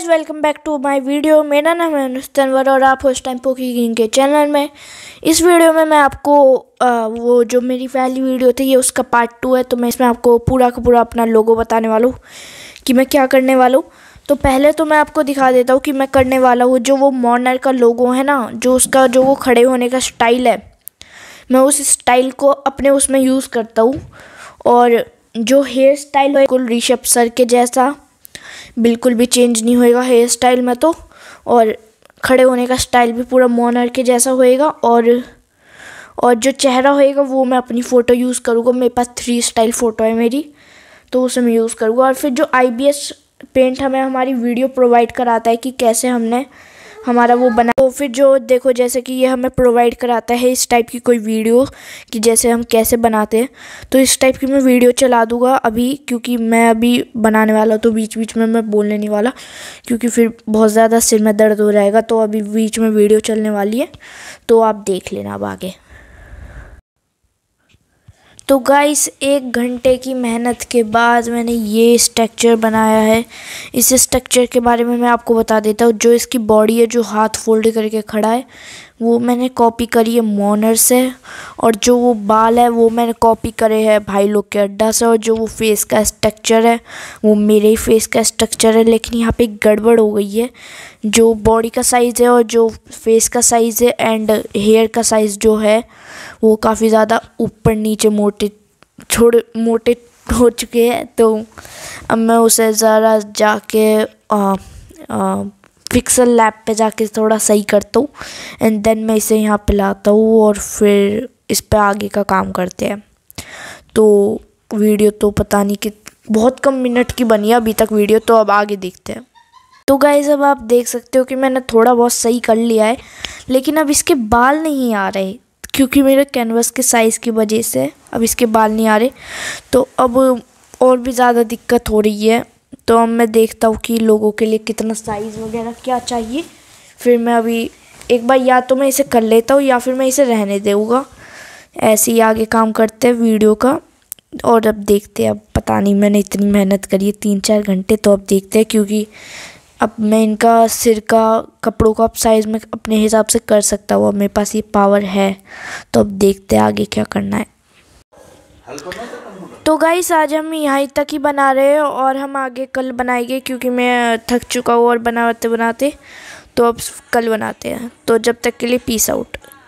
guys welcome back to my video मेरा नाम है तनवर और आप उस टाइम पोकी गिंग के चैनल में इस वीडियो में मैं आपको आ, वो जो मेरी पहली वीडियो थी ये उसका पार्ट टू है तो मैं इसमें आपको पूरा का पूरा अपना लोगो बताने वाला हूँ कि मैं क्या करने वाला हूँ तो पहले तो मैं आपको दिखा देता हूँ कि मैं करने वाला हूँ जो वो मॉर्नर का लोगो है ना जो उसका जो वो खड़े होने का स्टाइल है मैं उस स्टाइल को अपने उसमें यूज़ करता हूँ और जो हेयर स्टाइल है कुल ऋषभ सर के जैसा बिल्कुल भी चेंज नहीं होएगा हेयर स्टाइल में तो और खड़े होने का स्टाइल भी पूरा मोनर के जैसा होएगा और और जो चेहरा होएगा वो मैं अपनी फ़ोटो यूज़ करूँगा मेरे पास थ्री स्टाइल फ़ोटो है मेरी तो उसे मैं यूज़ करूँगा और फिर जो आई पेंट हमें हमारी वीडियो प्रोवाइड कराता है कि कैसे हमने हमारा वो बना तो फिर जो देखो जैसे कि ये हमें प्रोवाइड कराता है इस टाइप की कोई वीडियो कि जैसे हम कैसे बनाते हैं तो इस टाइप की मैं वीडियो चला दूंगा अभी क्योंकि मैं अभी बनाने वाला तो बीच बीच में मैं बोलने नहीं वाला क्योंकि फिर बहुत ज़्यादा सिर में दर्द हो जाएगा तो अभी बीच में वीडियो चलने वाली है तो आप देख लेना अब आगे तो गाइस एक घंटे की मेहनत के बाद मैंने ये स्ट्रक्चर बनाया है इस स्ट्रक्चर के बारे में मैं आपको बता देता हूँ जो इसकी बॉडी है जो हाथ फोल्ड करके खड़ा है वो मैंने कॉपी करी है मोनर से और जो वो बाल है वो मैंने कॉपी करे है भाई लोग के अड्डा से और जो वो फेस का स्ट्रक्चर है वो मेरे ही फेस का स्ट्रक्चर है लेकिन यहाँ पे गड़बड़ हो गई है जो बॉडी का साइज़ है और जो फेस का साइज़ है एंड हेयर का साइज़ जो है वो काफ़ी ज़्यादा ऊपर नीचे मोटे छोड़ मोटे हो चुके हैं तो अब मैं उसे ज़रा जाके पिक्सल लैब पे जाके थोड़ा सही करता हूँ एंड देन मैं इसे यहाँ पे लाता हूँ और फिर इस पर आगे का काम करते हैं तो वीडियो तो पता नहीं कि बहुत कम मिनट की बनी है अभी तक वीडियो तो अब आगे देखते हैं तो गाइज अब आप देख सकते हो कि मैंने थोड़ा बहुत सही कर लिया है लेकिन अब इसके बाल नहीं आ रहे क्योंकि मेरे कैनवस के साइज़ की वजह से अब इसके बाल नहीं आ रहे तो अब और भी ज़्यादा दिक्कत हो रही है तो अब मैं देखता हूँ कि लोगों के लिए कितना साइज़ वगैरह क्या चाहिए फिर मैं अभी एक बार या तो मैं इसे कर लेता हूँ या फिर मैं इसे रहने दूँगा ऐसे ही आगे काम करते हैं वीडियो का और अब देखते हैं अब पता नहीं मैंने इतनी मेहनत करी है तीन चार घंटे तो अब देखते हैं क्योंकि अब मैं इनका सिर का कपड़ों का अब साइज़ में अपने हिसाब से कर सकता हूँ अब मेरे पास ये पावर है तो अब देखते हैं आगे क्या करना है तो गाइस आज हम यहाँ तक ही बना रहे हैं और हम आगे कल बनाएंगे क्योंकि मैं थक चुका हूँ और बनाते बनाते तो अब कल बनाते हैं तो जब तक के लिए पीस आउट